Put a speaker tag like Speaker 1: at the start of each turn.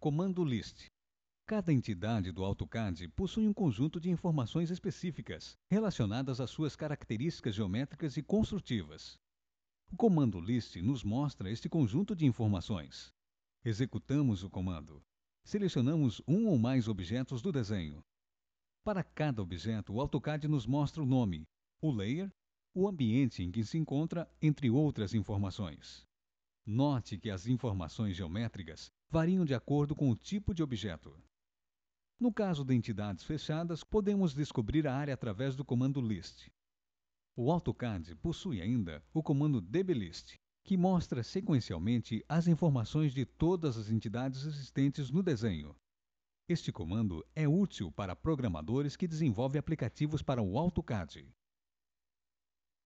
Speaker 1: Comando List. Cada entidade do AutoCAD possui um conjunto de informações específicas relacionadas às suas características geométricas e construtivas. O comando list nos mostra este conjunto de informações. Executamos o comando. Selecionamos um ou mais objetos do desenho. Para cada objeto, o AutoCAD nos mostra o nome, o layer, o ambiente em que se encontra, entre outras informações. Note que as informações geométricas variam de acordo com o tipo de objeto. No caso de entidades fechadas, podemos descobrir a área através do comando list. O AutoCAD possui ainda o comando dblist, que mostra sequencialmente as informações de todas as entidades existentes no desenho. Este comando é útil para programadores que desenvolvem aplicativos para o AutoCAD.